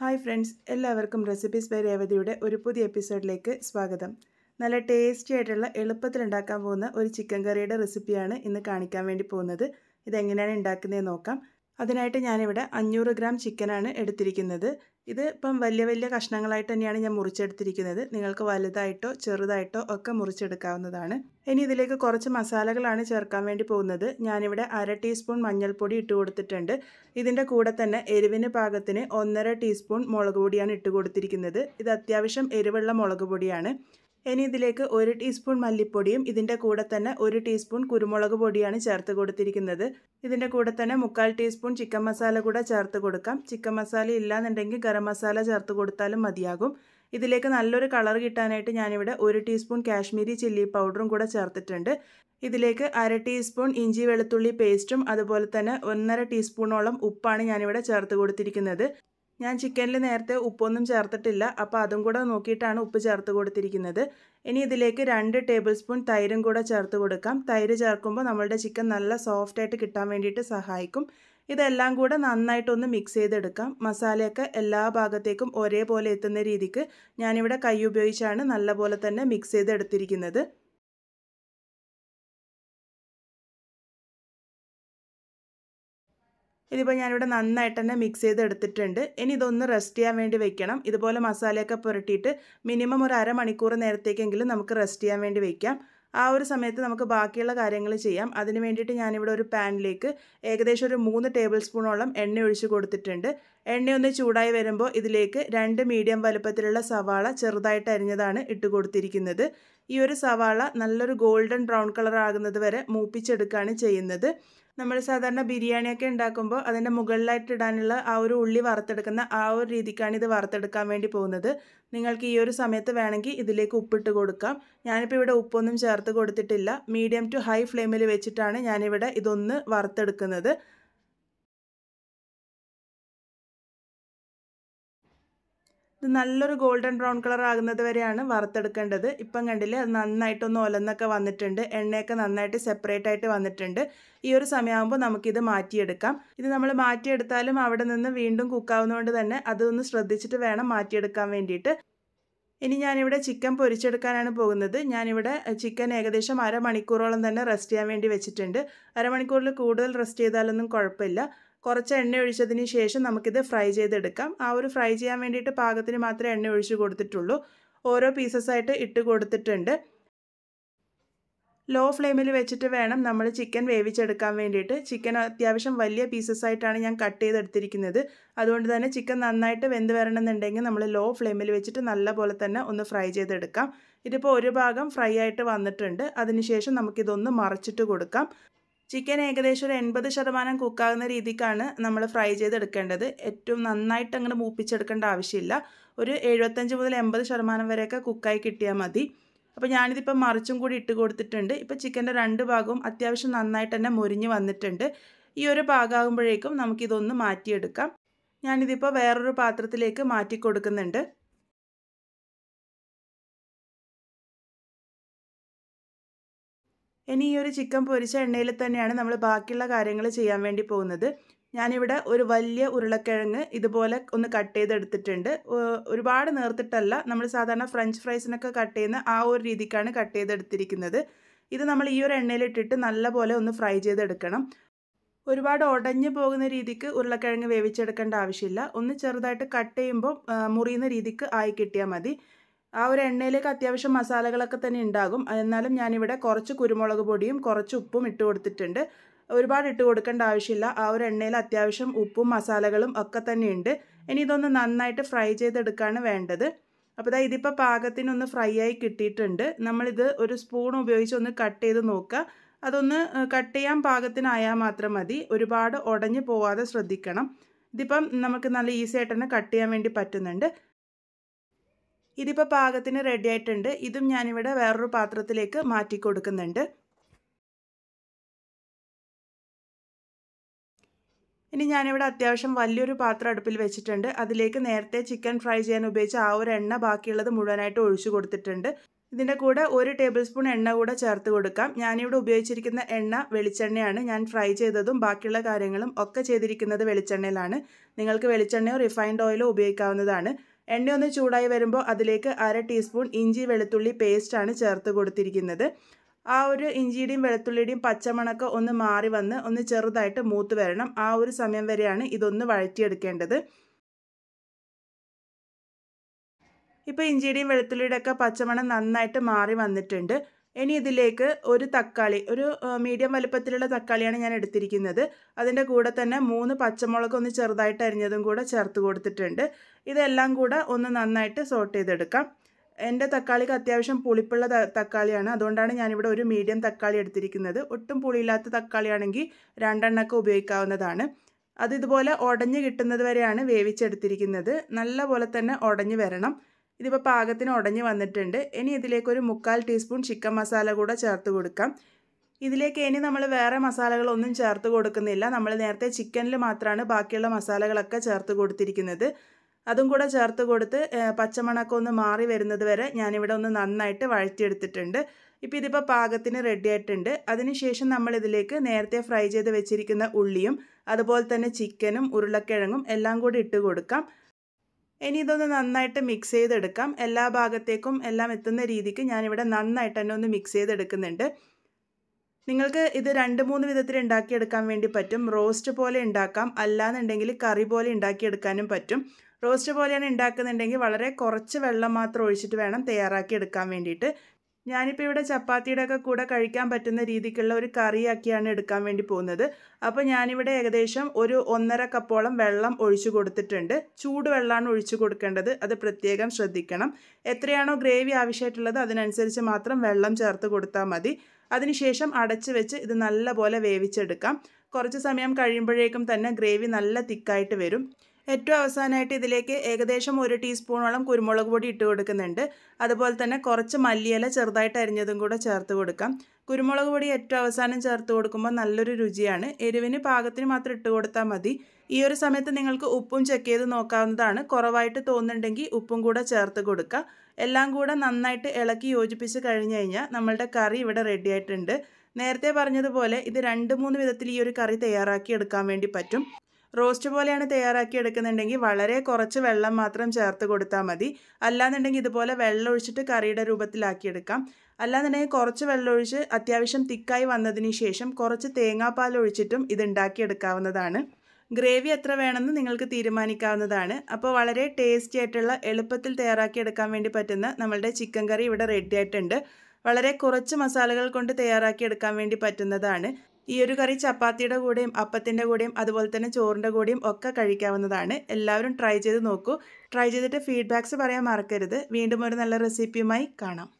hi friends എല്ലാവർക്കും recipes by രേവതിയുടെ ഒരു പുതിയ എപ്പിസോഡിലേക്ക് സ്വാഗതം നല്ല ടേസ്റ്റി ആയിട്ടുള്ള എളുപ്പത്തിൽ ഉണ്ടാക്കാൻ പോകുന്ന ഒരു ചിക്കൻ കറിയുടെ റെസിപ്പിയാണ് ഇന്ന് കാണിക്കാൻ വേണ്ടി പോകുന്നത് ഇതെങ്ങനെയാണ് ഉണ്ടാക്കുന്നതെന്ന് നോക്കാം അതിനായിട്ട് ഞാനിവിടെ അഞ്ഞൂറ് ഗ്രാം ചിക്കനാണ് എടുത്തിരിക്കുന്നത് ഇത് ഇപ്പം വലിയ വലിയ കഷ്ണങ്ങളായിട്ട് തന്നെയാണ് ഞാൻ മുറിച്ചെടുത്തിരിക്കുന്നത് നിങ്ങൾക്ക് വലുതായിട്ടോ ചെറുതായിട്ടോ ഒക്കെ മുറിച്ചെടുക്കാവുന്നതാണ് ഇനി ഇതിലേക്ക് കുറച്ച് മസാലകളാണ് ചേർക്കാൻ വേണ്ടി പോകുന്നത് ഞാനിവിടെ അര ടീസ്പൂൺ മഞ്ഞൾപ്പൊടി ഇട്ട് കൊടുത്തിട്ടുണ്ട് ഇതിൻ്റെ കൂടെ തന്നെ എരിവിന് പാകത്തിന് ഒന്നര ടീസ്പൂൺ മുളക് പൊടിയാണ് ഇട്ട് കൊടുത്തിരിക്കുന്നത് ഇത് അത്യാവശ്യം എരിവുള്ള മുളക് പൊടിയാണ് ഇനി ഇതിലേക്ക് ഒരു ടീസ്പൂൺ മല്ലിപ്പൊടിയും ഇതിൻ്റെ കൂടെ തന്നെ ഒരു ടീസ്പൂൺ കുരുമുളക് പൊടിയാണ് ചേർത്ത് കൊടുത്തിരിക്കുന്നത് ഇതിൻ്റെ കൂടെ തന്നെ മുക്കാൽ ടീസ്പൂൺ ചിക്കൻ മസാല കൂടെ ചേർത്ത് കൊടുക്കാം ചിക്കൻ മസാല ഇല്ലാന്നുണ്ടെങ്കിൽ ഗരം മസാല ചേർത്ത് കൊടുത്താലും മതിയാകും ഇതിലേക്ക് നല്ലൊരു കളർ കിട്ടാനായിട്ട് ഞാനിവിടെ ഒരു ടീസ്പൂൺ കാശ്മീരി ചില്ലി പൗഡറും കൂടെ ചേർത്തിട്ടുണ്ട് ഇതിലേക്ക് അര ടീസ്പൂൺ ഇഞ്ചി വെളുത്തുള്ളി പേസ്റ്റും അതുപോലെ തന്നെ ഒന്നര ടീസ്പൂണോളം ഉപ്പാണ് ഞാനിവിടെ ചേർത്ത് കൊടുത്തിരിക്കുന്നത് ഞാൻ ചിക്കനിൽ നേരത്തെ ഉപ്പൊന്നും ചേർത്തിട്ടില്ല അപ്പോൾ അതും കൂടെ നോക്കിയിട്ടാണ് ഉപ്പ് ചേർത്ത് കൊടുത്തിരിക്കുന്നത് ഇനി ഇതിലേക്ക് രണ്ട് ടേബിൾ സ്പൂൺ തൈരും കൂടെ ചേർത്ത് കൊടുക്കാം തൈര് ചേർക്കുമ്പോൾ നമ്മളുടെ ചിക്കൻ നല്ല സോഫ്റ്റായിട്ട് കിട്ടാൻ വേണ്ടിയിട്ട് സഹായിക്കും ഇതെല്ലാം കൂടെ നന്നായിട്ടൊന്ന് മിക്സ് ചെയ്തെടുക്കാം മസാലയൊക്കെ എല്ലാ ഭാഗത്തേക്കും ഒരേപോലെ എത്തുന്ന രീതിക്ക് ഞാനിവിടെ കൈ ഉപയോഗിച്ചാണ് നല്ലപോലെ തന്നെ മിക്സ് ചെയ്തെടുത്തിരിക്കുന്നത് ഇതിപ്പോൾ ഞാനിവിടെ നന്നായിട്ട് തന്നെ മിക്സ് ചെയ്ത് എടുത്തിട്ടുണ്ട് ഇനി ഇതൊന്ന് റെസ്റ്റ് ചെയ്യാൻ വേണ്ടി വെക്കണം ഇതുപോലെ മസാലയൊക്കെ പുരട്ടിയിട്ട് മിനിമം ഒരു അരമണിക്കൂർ നേരത്തേക്കെങ്കിലും നമുക്ക് റെസ്റ്റ് ചെയ്യാൻ വേണ്ടി വെക്കാം ആ ഒരു സമയത്ത് നമുക്ക് ബാക്കിയുള്ള കാര്യങ്ങൾ ചെയ്യാം അതിന് വേണ്ടിയിട്ട് ഞാനിവിടെ ഒരു പാനിലേക്ക് ഏകദേശം ഒരു മൂന്ന് ടേബിൾ സ്പൂണോളം എണ്ണ ഒഴിച്ച് കൊടുത്തിട്ടുണ്ട് എണ്ണ ഒന്ന് ചൂടായി വരുമ്പോൾ ഇതിലേക്ക് രണ്ട് മീഡിയം വലുപ്പത്തിലുള്ള സവാള ചെറുതായിട്ട് അരിഞ്ഞതാണ് ഇട്ട് കൊടുത്തിരിക്കുന്നത് ഈ ഒരു സവാള നല്ലൊരു ഗോൾഡൻ ബ്രൗൺ കളർ ആകുന്നത് വരെ മൂപ്പിച്ചെടുക്കുകയാണ് ചെയ്യുന്നത് നമ്മൾ സാധാരണ ബിരിയാണിയൊക്കെ ഉണ്ടാക്കുമ്പോൾ അതിൻ്റെ മുകളിലായിട്ട് ഇടാനുള്ള ആ ഒരു ഉള്ളി വറുത്തെടുക്കുന്ന ആ ഒരു രീതിക്കാണ് ഇത് വറുത്തെടുക്കാൻ വേണ്ടി പോകുന്നത് നിങ്ങൾക്ക് ഈ ഒരു സമയത്ത് വേണമെങ്കിൽ ഇതിലേക്ക് ഉപ്പിട്ട് കൊടുക്കാം ഞാനിപ്പോൾ ഇവിടെ ഉപ്പൊന്നും ചേർത്ത് കൊടുത്തിട്ടില്ല മീഡിയം ടു ഹൈ ഫ്ലെയിമിൽ വെച്ചിട്ടാണ് ഞാനിവിടെ ഇതൊന്ന് വറുത്തെടുക്കുന്നത് നല്ലൊരു ഗോൾഡൻ ബ്രൗൺ കളർ ആകുന്നത് വരെയാണ് വറുത്തെടുക്കേണ്ടത് ഇപ്പം കണ്ടില്ലേ അത് നന്നായിട്ടൊന്ന് ഒലന്നൊക്കെ വന്നിട്ടുണ്ട് എണ്ണയൊക്കെ നന്നായിട്ട് സെപ്പറേറ്റ് ആയിട്ട് വന്നിട്ടുണ്ട് ഈ ഒരു സമയമാകുമ്പോൾ നമുക്കിത് മാറ്റിയെടുക്കാം ഇത് നമ്മൾ മാറ്റിയെടുത്താലും അവിടെ നിന്ന് വീണ്ടും കുക്കാവുന്നതുകൊണ്ട് തന്നെ അതൊന്ന് ശ്രദ്ധിച്ചിട്ട് വേണം മാറ്റിയെടുക്കാൻ വേണ്ടിയിട്ട് ഇനി ഞാനിവിടെ ചിക്കൻ പൊരിച്ചെടുക്കാനാണ് പോകുന്നത് ഞാനിവിടെ ചിക്കൻ ഏകദേശം അരമണിക്കൂറോളം തന്നെ റെസ്റ്റ് ചെയ്യാൻ വേണ്ടി വെച്ചിട്ടുണ്ട് അരമണിക്കൂറിൽ കൂടുതൽ റെസ്റ്റ് ചെയ്താലൊന്നും കുഴപ്പമില്ല കുറച്ച് എണ്ണ ഒഴിച്ചതിന് ശേഷം നമുക്കിത് ഫ്രൈ ചെയ്തെടുക്കാം ആ ഒരു ഫ്രൈ ചെയ്യാൻ വേണ്ടിയിട്ട് പാകത്തിന് മാത്രമേ എണ്ണ ഒഴിച്ച് കൊടുത്തിട്ടുള്ളൂ ഓരോ പീസസ്സായിട്ട് ഇട്ട് കൊടുത്തിട്ടുണ്ട് ലോ ഫ്ലെയിമിൽ വെച്ചിട്ട് വേണം നമ്മൾ ചിക്കൻ വേവിച്ചെടുക്കാൻ വേണ്ടിയിട്ട് ചിക്കൻ അത്യാവശ്യം വലിയ പീസസ് ആയിട്ടാണ് ഞാൻ കട്ട് ചെയ്തെടുത്തിരിക്കുന്നത് അതുകൊണ്ട് തന്നെ ചിക്കൻ നന്നായിട്ട് വെന്ത് വരണമെന്നുണ്ടെങ്കിൽ നമ്മൾ ലോ ഫ്ലെയിമിൽ വെച്ചിട്ട് നല്ല പോലെ തന്നെ ഒന്ന് ഫ്രൈ ചെയ്തെടുക്കാം ഇതിപ്പോൾ ഒരു ഭാഗം ഫ്രൈ ആയിട്ട് വന്നിട്ടുണ്ട് അതിനുശേഷം നമുക്കിതൊന്ന് മറച്ചിട്ട് കൊടുക്കാം ചിക്കൻ ഏകദേശം ഒരു എൺപത് ശതമാനം കുക്കാകുന്ന രീതിക്കാണ് നമ്മൾ ഫ്രൈ ചെയ്തെടുക്കേണ്ടത് ഏറ്റവും നന്നായിട്ട് അങ്ങനെ മൂപ്പിച്ചെടുക്കേണ്ട ആവശ്യമില്ല ഒരു എഴുപത്തഞ്ച് മുതൽ എൺപത് ശതമാനം വരെയൊക്കെ കുക്കായി കിട്ടിയാൽ മതി അപ്പോൾ ഞാനിതിപ്പോൾ മറിച്ചും കൂടി ഇട്ട് കൊടുത്തിട്ടുണ്ട് ഇപ്പോൾ ചിക്കൻ്റെ രണ്ട് ഭാഗവും അത്യാവശ്യം നന്നായിട്ട് തന്നെ മുരിഞ്ഞ് വന്നിട്ടുണ്ട് ഈ ഒരു ഭാഗമാകുമ്പോഴേക്കും നമുക്കിതൊന്ന് മാറ്റിയെടുക്കാം ഞാനിതിപ്പോൾ വേറൊരു പാത്രത്തിലേക്ക് മാറ്റി കൊടുക്കുന്നുണ്ട് ഇനി ഈ ഒരു ചിക്കൻ പൊരിച്ച എണ്ണയിൽ തന്നെയാണ് നമ്മൾ ബാക്കിയുള്ള കാര്യങ്ങൾ ചെയ്യാൻ വേണ്ടി പോകുന്നത് ഞാനിവിടെ ഒരു വലിയ ഉരുളക്കിഴങ്ങ് ഇതുപോലെ ഒന്ന് കട്ട് ചെയ്തെടുത്തിട്ടുണ്ട് ഒരുപാട് നേർത്തിട്ടല്ല നമ്മൾ സാധാരണ ഫ്രഞ്ച് ഫ്രൈസിനൊക്കെ കട്ട് ചെയ്യുന്ന ആ ഒരു രീതിക്കാണ് കട്ട് ചെയ്തെടുത്തിരിക്കുന്നത് ഇത് നമ്മൾ ഈ ഒരു എണ്ണയിലിട്ടിട്ട് നല്ലപോലെ ഒന്ന് ഫ്രൈ ചെയ്തെടുക്കണം ഒരുപാട് ഉടഞ്ഞു പോകുന്ന രീതിക്ക് ഉരുളക്കിഴങ്ങ് വേവിച്ചെടുക്കേണ്ട ആവശ്യമില്ല ഒന്ന് ചെറുതായിട്ട് കട്ട് ചെയ്യുമ്പോൾ മുറിയുന്ന രീതിക്ക് ആയി കിട്ടിയാൽ മതി ആ ഒരു എണ്ണയിലേക്ക് അത്യാവശ്യം മസാലകളൊക്കെ തന്നെ ഉണ്ടാകും എന്നാലും ഞാനിവിടെ കുറച്ച് കുരുമുളക് പൊടിയും കുറച്ച് ഉപ്പും ഇട്ട് കൊടുത്തിട്ടുണ്ട് ഒരുപാട് ഇട്ട് കൊടുക്കേണ്ട ആവശ്യമില്ല ആ ഒരു എണ്ണയിൽ അത്യാവശ്യം ഉപ്പും മസാലകളും ഒക്കെ തന്നെയുണ്ട് ഇനി ഇതൊന്ന് നന്നായിട്ട് ഫ്രൈ ചെയ്തെടുക്കുകയാണ് വേണ്ടത് അപ്പോൾ ഇതാ ഇതിപ്പോൾ പാകത്തിനൊന്ന് ഫ്രൈ ആയി കിട്ടിയിട്ടുണ്ട് നമ്മളിത് ഒരു സ്പൂൺ ഉപയോഗിച്ച് ഒന്ന് കട്ട് ചെയ്ത് നോക്കുക അതൊന്ന് കട്ട് ചെയ്യാൻ പാകത്തിനായാൽ മാത്രം മതി ഒരുപാട് ഉടഞ്ഞു പോവാതെ ശ്രദ്ധിക്കണം ഇതിപ്പം നമുക്ക് നല്ല ഈസി ആയിട്ട് തന്നെ കട്ട് ചെയ്യാൻ വേണ്ടി പറ്റുന്നുണ്ട് ഇതിപ്പോൾ പാകത്തിന് റെഡി ആയിട്ടുണ്ട് ഇതും ഞാനിവിടെ വേറൊരു പാത്രത്തിലേക്ക് മാറ്റി കൊടുക്കുന്നുണ്ട് ഇനി ഞാനിവിടെ അത്യാവശ്യം വലിയൊരു പാത്രം അടുപ്പിൽ വെച്ചിട്ടുണ്ട് അതിലേക്ക് നേരത്തെ ചിക്കൻ ഫ്രൈ ചെയ്യാൻ ഉപയോഗിച്ച ആ ഒരു എണ്ണ ബാക്കിയുള്ളത് മുഴുവനായിട്ട് ഒഴിച്ചു കൊടുത്തിട്ടുണ്ട് ഇതിൻ്റെ കൂടെ ഒരു ടേബിൾ സ്പൂൺ എണ്ണ കൂടെ ചേർത്ത് കൊടുക്കാം ഞാനിവിടെ ഉപയോഗിച്ചിരിക്കുന്ന എണ്ണ വെളിച്ചെണ്ണയാണ് ഞാൻ ഫ്രൈ ചെയ്തതും ബാക്കിയുള്ള കാര്യങ്ങളും ഒക്കെ ചെയ്തിരിക്കുന്നത് വെളിച്ചെണ്ണയിലാണ് നിങ്ങൾക്ക് വെളിച്ചെണ്ണയോ റിഫൈൻഡ് ഓയിലോ ഉപയോഗിക്കാവുന്നതാണ് എണ്ണ ഒന്ന് ചൂടായി വരുമ്പോൾ അതിലേക്ക് അര ടീസ്പൂൺ ഇഞ്ചി വെളുത്തുള്ളി പേസ്റ്റാണ് ചേർത്ത് കൊടുത്തിരിക്കുന്നത് ആ ഒരു ഇഞ്ചിയുടെയും വെളുത്തുള്ളിയുടെയും പച്ചമണക്ക് ഒന്ന് മാറി വന്ന് ഒന്ന് ചെറുതായിട്ട് മൂത്ത് വരണം ആ ഒരു സമയം വരെയാണ് ഇതൊന്ന് വഴറ്റിയെടുക്കേണ്ടത് ഇപ്പോൾ ഇഞ്ചിയുടെയും വെളുത്തുള്ളിയുടെയൊക്കെ പച്ചമണം നന്നായിട്ട് മാറി വന്നിട്ടുണ്ട് ഇനി ഇതിലേക്ക് ഒരു തക്കാളി ഒരു മീഡിയം വലുപ്പത്തിലുള്ള തക്കാളിയാണ് ഞാൻ എടുത്തിരിക്കുന്നത് അതിൻ്റെ കൂടെ തന്നെ മൂന്ന് പച്ചമുളക് ഒന്ന് ചെറുതായിട്ട് അരിഞ്ഞതും കൂടെ ചേർത്ത് കൊടുത്തിട്ടുണ്ട് ഇതെല്ലാം കൂടെ ഒന്ന് നന്നായിട്ട് സോട്ട് ചെയ്തെടുക്കാം എൻ്റെ തക്കാളിക്ക് അത്യാവശ്യം പുളിപ്പുള്ള തക്കാളിയാണ് അതുകൊണ്ടാണ് ഞാനിവിടെ ഒരു മീഡിയം തക്കാളി എടുത്തിരിക്കുന്നത് ഒട്ടും പുളിയില്ലാത്ത തക്കാളിയാണെങ്കിൽ രണ്ടെണ്ണൊക്കെ ഉപയോഗിക്കാവുന്നതാണ് അത് ഇതുപോലെ ഉടഞ്ഞ് കിട്ടുന്നത് വരെയാണ് വേവിച്ചെടുത്തിരിക്കുന്നത് നല്ല പോലെ തന്നെ ഉടഞ്ഞ് വരണം ഇതിപ്പോൾ പാകത്തിന് ഉടഞ്ഞു വന്നിട്ടുണ്ട് ഇനി ഇതിലേക്ക് ഒരു മുക്കാൽ ടീസ്പൂൺ ചിക്കൻ മസാല കൂടെ ചേർത്ത് കൊടുക്കാം ഇതിലേക്ക് ഇനി നമ്മൾ വേറെ മസാലകളൊന്നും ചേർത്ത് കൊടുക്കുന്നില്ല നമ്മൾ നേരത്തെ ചിക്കനിൽ മാത്രമാണ് ബാക്കിയുള്ള മസാലകളൊക്കെ ചേർത്ത് കൊടുത്തിരിക്കുന്നത് അതും കൂടെ ചേർത്ത് കൊടുത്ത് പച്ചമണക്കം ഒന്ന് മാറി വരുന്നത് വരെ ഞാനിവിടെ ഒന്ന് നന്നായിട്ട് വഴറ്റിയെടുത്തിട്ടുണ്ട് ഇപ്പോൾ ഇതിപ്പോൾ പാകത്തിന് റെഡി ആയിട്ടുണ്ട് അതിനുശേഷം നമ്മൾ ഇതിലേക്ക് നേരത്തെ ഫ്രൈ ചെയ്ത് വെച്ചിരിക്കുന്ന ഉള്ളിയും അതുപോലെ തന്നെ ചിക്കനും ഉരുളക്കിഴങ്ങും എല്ലാം കൂടി ഇട്ട് കൊടുക്കാം ഇനി ഇതൊന്ന് നന്നായിട്ട് മിക്സ് ചെയ്തെടുക്കാം എല്ലാ ഭാഗത്തേക്കും എല്ലാം എത്തുന്ന രീതിക്ക് ഞാനിവിടെ നന്നായിട്ട് തന്നെ ഒന്ന് മിക്സ് ചെയ്തെടുക്കുന്നുണ്ട് നിങ്ങൾക്ക് ഇത് രണ്ട് മൂന്ന് വിധത്തിൽ ഉണ്ടാക്കിയെടുക്കാൻ വേണ്ടി പറ്റും റോസ്റ്റ് പോലെ ഉണ്ടാക്കാം അല്ലാന്നുണ്ടെങ്കിൽ കറി പോലെ ഉണ്ടാക്കിയെടുക്കാനും പറ്റും റോസ്റ്റ് പോലെയാണ് ഉണ്ടാക്കുന്നുണ്ടെങ്കിൽ വളരെ കുറച്ച് വെള്ളം മാത്രം ഒഴിച്ചിട്ട് വേണം തയ്യാറാക്കി എടുക്കാൻ വേണ്ടിയിട്ട് ഞാനിപ്പോൾ ഇവിടെ ചപ്പാത്തിയുടെ ഒക്കെ കൂടെ കഴിക്കാൻ പറ്റുന്ന രീതിക്കുള്ള ഒരു കറിയാക്കിയാണ് എടുക്കാൻ വേണ്ടി പോകുന്നത് അപ്പോൾ ഞാനിവിടെ ഏകദേശം ഒരു ഒന്നര കപ്പോളം വെള്ളം ഒഴിച്ചു കൊടുത്തിട്ടുണ്ട് ചൂടുവെള്ളമാണ് ഒഴിച്ചു കൊടുക്കേണ്ടത് അത് പ്രത്യേകം ശ്രദ്ധിക്കണം എത്രയാണോ ഗ്രേവി ആവശ്യമായിട്ടുള്ളത് അതിനനുസരിച്ച് മാത്രം വെള്ളം ചേർത്ത് കൊടുത്താൽ മതി അതിനുശേഷം അടച്ചു വെച്ച് ഇത് നല്ലപോലെ വേവിച്ചെടുക്കാം കുറച്ച് സമയം കഴിയുമ്പോഴേക്കും തന്നെ ഗ്രേവി നല്ല തിക്കായിട്ട് വരും ഏറ്റവും അവസാനമായിട്ട് ഇതിലേക്ക് ഏകദേശം ഒരു ടീസ്പൂണോളം കുരുമുളക് പൊടി ഇട്ട് കൊടുക്കുന്നുണ്ട് അതുപോലെ തന്നെ കുറച്ച് മല്ലിയില ചെറുതായിട്ട് അരിഞ്ഞതും കൂടെ ചേർത്ത് കൊടുക്കാം കുരുമുളക് പൊടി ഏറ്റവും അവസാനം ചേർത്ത് കൊടുക്കുമ്പോൾ നല്ലൊരു രുചിയാണ് എരിവിന് പാകത്തിന് മാത്രം ഇട്ട് കൊടുത്താൽ മതി ഈ ഒരു സമയത്ത് നിങ്ങൾക്ക് ഉപ്പും ചെക്ക് ചെയ്ത് നോക്കാവുന്നതാണ് കുറവായിട്ട് തോന്നുന്നുണ്ടെങ്കിൽ ഉപ്പും കൂടെ ചേർത്ത് കൊടുക്കുക എല്ലാം കൂടെ നന്നായിട്ട് ഇളക്കി യോജിപ്പിച്ച് കഴിഞ്ഞ് കഴിഞ്ഞാൽ നമ്മളുടെ കറി ഇവിടെ റെഡി ആയിട്ടുണ്ട് നേരത്തെ പറഞ്ഞതുപോലെ ഇത് രണ്ട് മൂന്ന് വിധത്തിൽ ഈ ഒരു കറി തയ്യാറാക്കി എടുക്കാൻ വേണ്ടി പറ്റും റോസ്റ്റ് പോലെയാണ് തയ്യാറാക്കി എടുക്കുന്നുണ്ടെങ്കിൽ വളരെ കുറച്ച് വെള്ളം മാത്രം ചേർത്ത് കൊടുത്താൽ മതി അല്ലാന്നുണ്ടെങ്കിൽ ഇതുപോലെ വെള്ളം ഒഴിച്ചിട്ട് കറിയുടെ രൂപത്തിലാക്കിയെടുക്കാം അല്ലാന്നുണ്ടെങ്കിൽ കുറച്ച് വെള്ളമൊഴിച്ച് അത്യാവശ്യം തിക്കായി വന്നതിന് ശേഷം കുറച്ച് തേങ്ങാപ്പാൽ ഒഴിച്ചിട്ടും ഇത് ഉണ്ടാക്കിയെടുക്കാവുന്നതാണ് ഗ്രേവി എത്ര വേണമെന്ന് നിങ്ങൾക്ക് തീരുമാനിക്കാവുന്നതാണ് അപ്പോൾ വളരെ ടേസ്റ്റി ആയിട്ടുള്ള എളുപ്പത്തിൽ തയ്യാറാക്കിയെടുക്കാൻ വേണ്ടി പറ്റുന്ന നമ്മളുടെ ചിക്കൻ കറി ഇവിടെ റെഡി ആയിട്ടുണ്ട് വളരെ കുറച്ച് മസാലകൾ കൊണ്ട് തയ്യാറാക്കിയെടുക്കാൻ വേണ്ടി പറ്റുന്നതാണ് ഈ ഒരു കറി ചപ്പാത്തിയുടെ കൂടെയും അപ്പത്തിൻ്റെ കൂടെയും അതുപോലെ തന്നെ ചോറിൻ്റെ കൂടെയും ഒക്കെ കഴിക്കാവുന്നതാണ് എല്ലാവരും ട്രൈ ചെയ്ത് നോക്കൂ ട്രൈ ചെയ്തിട്ട് ഫീഡ്ബാക്ക്സ് പറയാൻ മറക്കരുത് വീണ്ടും ഒരു നല്ല റെസിപ്പിയുമായി കാണാം